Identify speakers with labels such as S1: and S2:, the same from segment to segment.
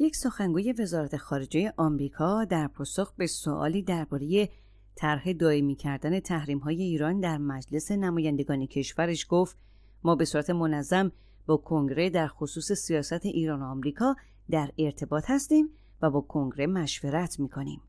S1: یک سخنگوی وزارت خارجه آمریکا در پاسخ به سوالی درباره طرح دائمی کردن تحریم های ایران در مجلس نمایندگان کشورش گفت ما به صورت منظم با کنگره در خصوص سیاست ایران و آمریکا در ارتباط هستیم و با کنگره مشورت میکنیم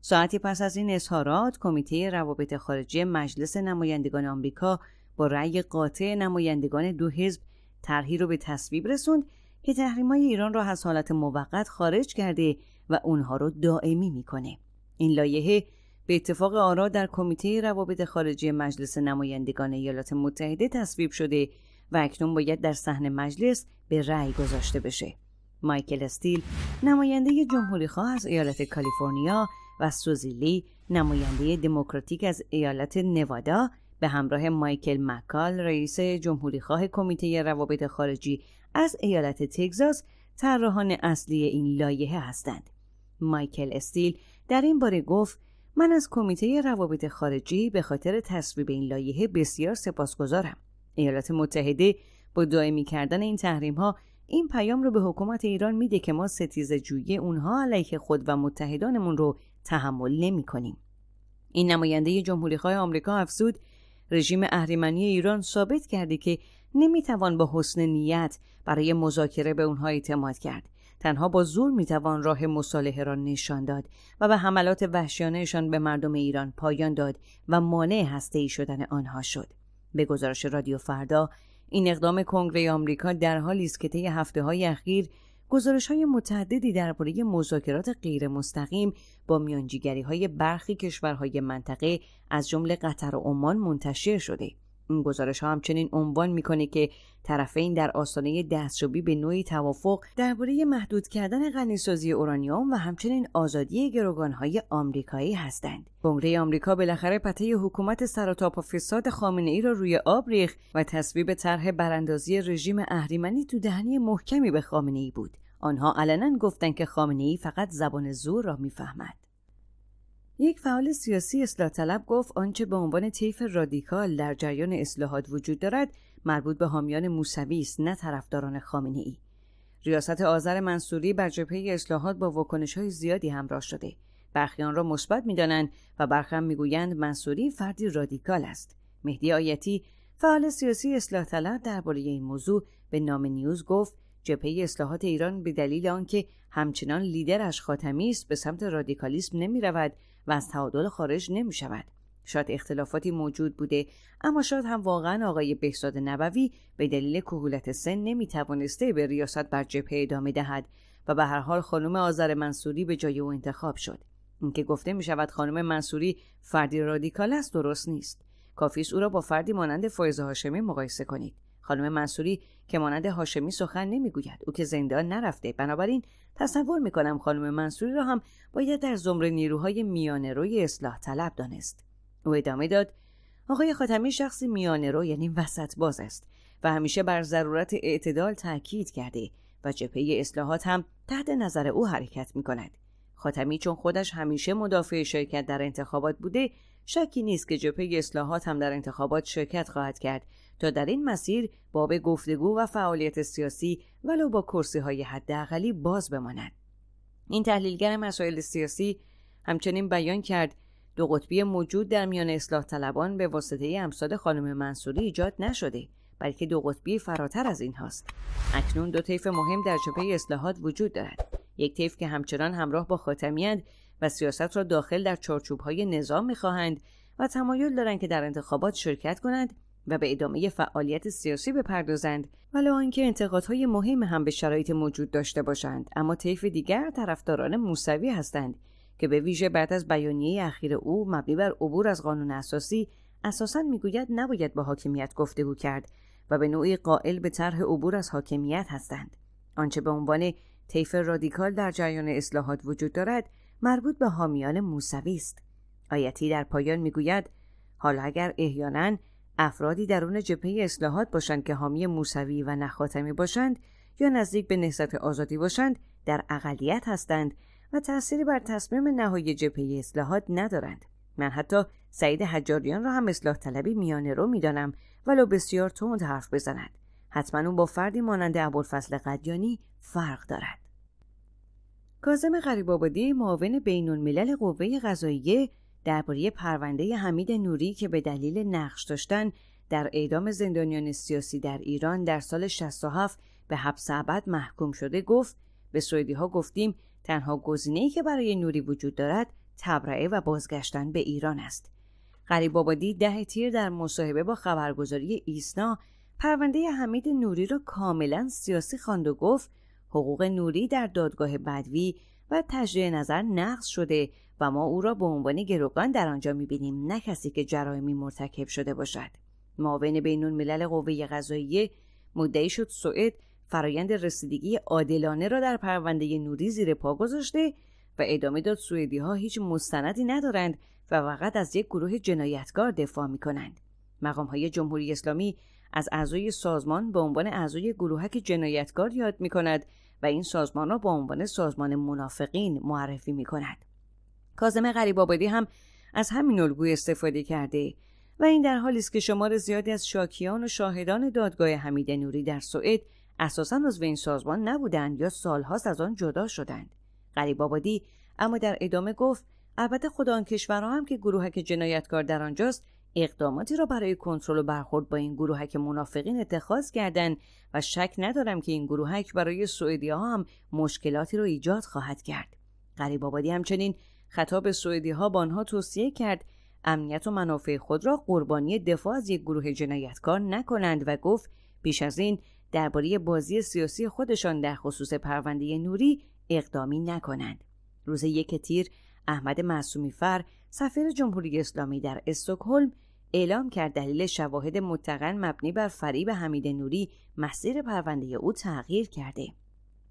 S1: ساعتی پس از این اظهارات کمیته روابط خارجی مجلس نمایندگان آمریکا با رأی قاطع نمایندگان دو حزب طرحی رو به تصویب رسوند که تحریمای ایران را از حالت موقت خارج کرده و اونها رو دائمی میکنه این لایحه به اتفاق آرا در کمیته روابط خارجی مجلس نمایندگان ایالات متحده تصویب شده و اکنون باید در صحن مجلس به رأی گذاشته بشه مایکل استیل نماینده جمهوری خواه از ایالت کالیفرنیا و سوزیلی نماینده دموکراتیک از ایالت نوادا به همراه مایکل مکال رئیس جمهوری خواه کمیته روابط خارجی از ایالت تگزاس طراحان اصلی این لایحه هستند مایکل استیل در این باره گفت من از کمیته روابط خارجی به خاطر تصویب این لایحه بسیار سپاسگزارم ایالات متحده با دائمی کردن این تحریم ها این پیام رو به حکومت ایران میده که ما ستیز جویی اونها علیه خود و متحدانمون رو تحمل نمی کنیم. این نماینده جمهوری خواه آمریکا افزود رژیم اهریمنی ایران ثابت کرده که نمیتوان با حسن نیت برای مذاکره به اونها اعتماد کرد تنها با زور میتوان راه مصالحه را نشان داد و به حملات وحشیانهشان به مردم ایران پایان داد و مانع ای شدن آنها شد به گزارش رادیو فردا این اقدام کنگره آمریکا در حالی است که طی هفته های اخیر گزارش های متعددی درباره مذاکرات غیر مستقیم با میانجیگری های برخی کشورهای منطقه از جمله قطر و عمان منتشر شده این گزارش ها همچنین عنوان میکنه که طرفین در آستانه دستیابی به نوعی توافق درباره محدود کردن غنیسازی اورانیوم و همچنین آزادی های آمریکایی هستند کنگره آمریکا بالاخره پته حکومت سراتاپ و فساد خامنه ای را روی آب ریخت و تصویب طرح براندازی رژیم اهریمنی تو دهنی محکمی به خامنه ای بود آنها علنا گفتند که خامنه ای فقط زبان زور را میفهمد یک فعال سیاسی اصلاح طلب گفت آنچه به عنوان طیف رادیکال در جریان اصلاحات وجود دارد مربوط به حامیان موسوی است نه طرفداران خامنه ای ریاست آذر منصوری بر جبهه اصلاحات با واکنش های زیادی همراه شده برخی آن را مثبت میدانند و برخی هم میگویند منصوری فردی رادیکال است مهدی آیتی فعال سیاسی اصلاح طلب درباره این موضوع به نام نیوز گفت جبهه اصلاحات ایران به دلیل آنکه همچنان لیدرش خاتمی است به سمت رادیکالیسم نمی رود و از تعادل خارج نمی شود. شاید اختلافاتی موجود بوده اما شاید هم واقعا آقای بهزاد نبوی به دلیل کهولت سن نمی توانسته به ریاست بر جبهه ادامه دهد و به هر حال خانم آذر منصوری به جای او انتخاب شد اینکه گفته می شود خانم منصوری فردی رادیکال است درست نیست کافی او را با فردی مانند فایزه هاشمی مقایسه کنید خانم منصوری که مانند هاشمی سخن نمیگوید او که زندان نرفته بنابراین تصور میکنم خانم منصوری را هم باید در زمره نیروهای میانه روی اصلاح طلب دانست او ادامه داد آقای خاتمی شخصی میانه رو یعنی وسط باز است و همیشه بر ضرورت اعتدال تاکید کرده و جبهه اصلاحات هم تحت نظر او حرکت میکند خاتمی چون خودش همیشه مدافع شرکت در انتخابات بوده شکی نیست که جبهه اصلاحات هم در انتخابات شرکت خواهد کرد تا در این مسیر باب گفتگو و فعالیت سیاسی ولو با کرسی های حداقلی باز بماند این تحلیلگر مسائل سیاسی همچنین بیان کرد دو قطبی موجود در میان اصلاح طلبان به واسطه امثال خانم منصوری ایجاد نشده بلکه دو قطبی فراتر از این هاست اکنون دو طیف مهم در جبهه اصلاحات وجود دارد یک طیف که همچنان همراه با خاتمیند و سیاست را داخل در چارچوب های نظام میخواهند و تمایل دارند که در انتخابات شرکت کنند و به ادامه فعالیت سیاسی بپردازند ولو آنکه انتقادهای مهم هم به شرایط موجود داشته باشند اما طیف دیگر طرفداران موسوی هستند که به ویژه بعد از بیانیه اخیر او مبنی بر عبور از قانون اساسی اساسا میگوید نباید با حاکمیت گفتگو کرد و به نوعی قائل به طرح عبور از حاکمیت هستند آنچه به عنوان طیف رادیکال در جریان اصلاحات وجود دارد مربوط به حامیان موسوی است آیتی در پایان میگوید حالا اگر احیانا افرادی درون جبهه اصلاحات باشند که حامی موسوی و نخاتمی باشند یا نزدیک به نهضت آزادی باشند در اقلیت هستند و تأثیری بر تصمیم نهایی جبهه اصلاحات ندارند من حتی سعید حجاریان را هم اصلاح طلبی میانه رو میدانم ولو بسیار تند حرف بزند حتما اون با فردی مانند ابوالفضل قدیانی فرق دارد کازم غریبآبادی معاون بینالملل قوه قضاییه درباره پرونده حمید نوری که به دلیل نقش داشتن در اعدام زندانیان سیاسی در ایران در سال 67 به حبس ابد محکوم شده گفت به سویدی ها گفتیم تنها گزینه‌ای که برای نوری وجود دارد تبرئه و بازگشتن به ایران است غریب آبادی ده تیر در مصاحبه با خبرگزاری ایسنا پرونده حمید نوری را کاملا سیاسی خواند و گفت حقوق نوری در دادگاه بدوی و تجدید نظر نقض شده و ما او را به عنوان گروگان در آنجا میبینیم نه کسی که جرایمی مرتکب شده باشد معاون بین ملل قوه قضاییه مدعی شد سوئد فرایند رسیدگی عادلانه را در پرونده نوری زیر پا گذاشته و ادامه داد سوئدی ها هیچ مستندی ندارند و فقط از یک گروه جنایتکار دفاع می کنند. مقام های جمهوری اسلامی از اعضای سازمان به عنوان اعضای گروهک جنایتکار یاد می و این سازمان را به عنوان سازمان منافقین معرفی می کند. کازم آبادی هم از همین الگوی استفاده کرده و این در حالی است که شمار زیادی از شاکیان و شاهدان دادگاه حمید نوری در سوئد اساسا از این سازمان نبودند یا سالهاست از آن جدا شدند آبادی اما در ادامه گفت البته خود آن کشورها هم که گروهک جنایتکار در آنجاست اقداماتی را برای کنترل و برخورد با این گروهک منافقین اتخاذ کردند و شک ندارم که این گروهک برای سوئدی ها هم مشکلاتی را ایجاد خواهد کرد. قریب آبادی همچنین خطاب سوئدی ها با آنها توصیه کرد امنیت و منافع خود را قربانی دفاع از یک گروه جنایتکار نکنند و گفت بیش از این درباره بازی سیاسی خودشان در خصوص پرونده نوری اقدامی نکنند. روز یک تیر احمد معصومی فر سفیر جمهوری اسلامی در استکهلم اعلام کرد دلیل شواهد متقن مبنی بر فریب حمید نوری مسیر پرونده او تغییر کرده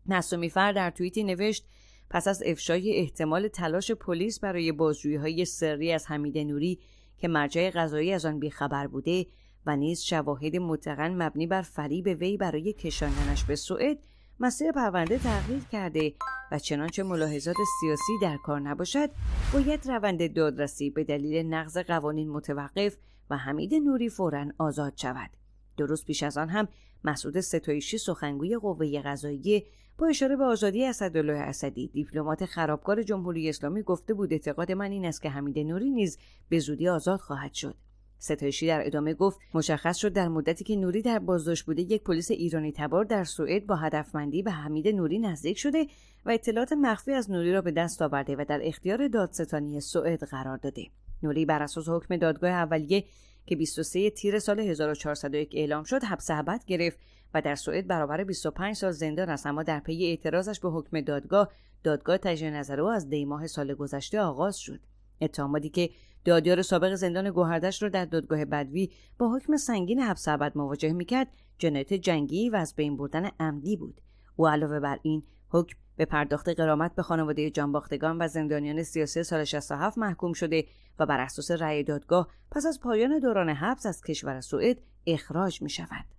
S1: معصومی فر در توییتی نوشت پس از افشای احتمال تلاش پلیس برای بازجویی های سری از حمید نوری که مرجع قضایی از آن بیخبر بوده و نیز شواهد متقن مبنی بر فریب وی برای کشاندنش به سوئد مسیر پرونده تغییر کرده و چنانچه ملاحظات سیاسی در کار نباشد باید روند دادرسی به دلیل نقض قوانین متوقف و حمید نوری فورا آزاد شود درست پیش از آن هم مسعود ستایشی سخنگوی قوه قضاییه با اشاره به آزادی اسدالله اسدی دیپلمات خرابکار جمهوری اسلامی گفته بود اعتقاد من این است که حمید نوری نیز به زودی آزاد خواهد شد ستایشی در ادامه گفت مشخص شد در مدتی که نوری در بازداشت بوده یک پلیس ایرانی تبار در سوئد با هدفمندی به حمید نوری نزدیک شده و اطلاعات مخفی از نوری را به دست آورده و در اختیار دادستانی سوئد قرار داده نوری بر اساس حکم دادگاه اولیه که 23 تیر سال 1401 اعلام شد حبس ابد گرفت و در سوئد برابر 25 سال زندان است اما در پی اعتراضش به حکم دادگاه دادگاه تجدید نظر او از دی سال گذشته آغاز شد اتهاماتی که دادیار سابق زندان گوهردش را در دادگاه بدوی با حکم سنگین حبس ابد مواجه میکرد جنایت جنگی و از بین بردن عمدی بود او علاوه بر این حکم به پرداخت قرامت به خانواده جانباختگان و زندانیان سیاسی سال 67 محکوم شده و بر اساس رأی دادگاه پس از پایان دوران حبس از کشور سوئد اخراج می شود.